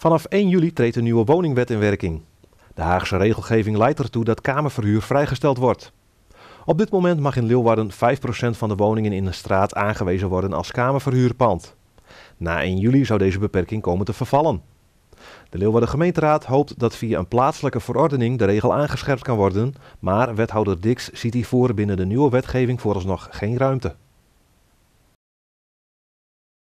Vanaf 1 juli treedt een nieuwe woningwet in werking. De Haagse regelgeving leidt ertoe dat kamerverhuur vrijgesteld wordt. Op dit moment mag in Leeuwarden 5% van de woningen in een straat aangewezen worden als kamerverhuurpand. Na 1 juli zou deze beperking komen te vervallen. De Leeuwarden gemeenteraad hoopt dat via een plaatselijke verordening de regel aangescherpt kan worden, maar wethouder Dix ziet hiervoor binnen de nieuwe wetgeving vooralsnog geen ruimte.